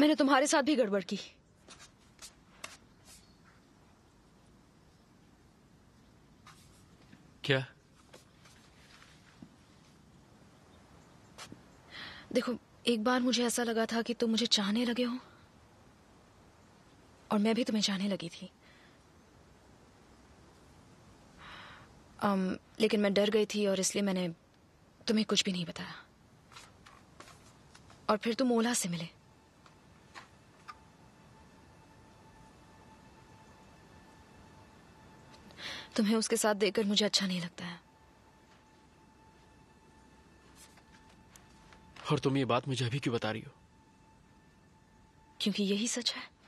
मैंने तुम्हारे साथ भी गड़बड़ की क्या देखो एक बार मुझे ऐसा लगा था कि तुम मुझे चाहने लगे हो और मैं भी तुम्हें चाहने लगी थी आम, लेकिन मैं डर गई थी और इसलिए मैंने तुम्हें कुछ भी नहीं बताया और फिर तुम ओला से मिले तुम्हें उसके साथ देखकर मुझे अच्छा नहीं लगता है और तुम ये बात मुझे अभी क्यों बता रही हो क्योंकि यही सच है